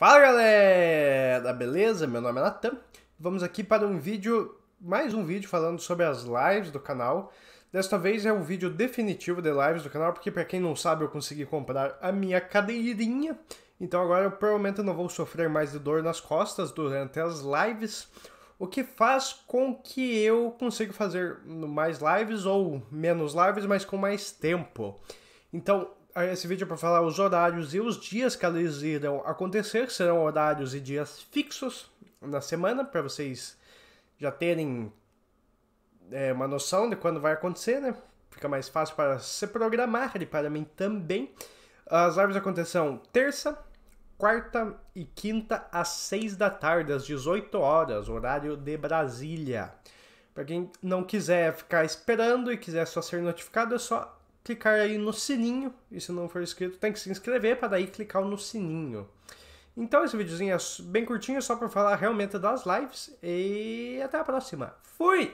Fala galera, beleza? Meu nome é Natan. Vamos aqui para um vídeo, mais um vídeo falando sobre as lives do canal. Desta vez é o vídeo definitivo de lives do canal, porque para quem não sabe, eu consegui comprar a minha cadeirinha. Então agora eu provavelmente não vou sofrer mais de dor nas costas durante as lives, o que faz com que eu consiga fazer mais lives ou menos lives, mas com mais tempo. Então, esse vídeo é para falar os horários e os dias que eles irão acontecer. Serão horários e dias fixos na semana, para vocês já terem é, uma noção de quando vai acontecer, né? Fica mais fácil para se programar e para mim também. As lives acontecerão terça, quarta e quinta às 6 da tarde, às 18 horas, horário de Brasília. Para quem não quiser ficar esperando e quiser só ser notificado, é só clicar aí no sininho, e se não for inscrito, tem que se inscrever para daí clicar no sininho. Então esse videozinho é bem curtinho, só para falar realmente das lives, e até a próxima. Fui!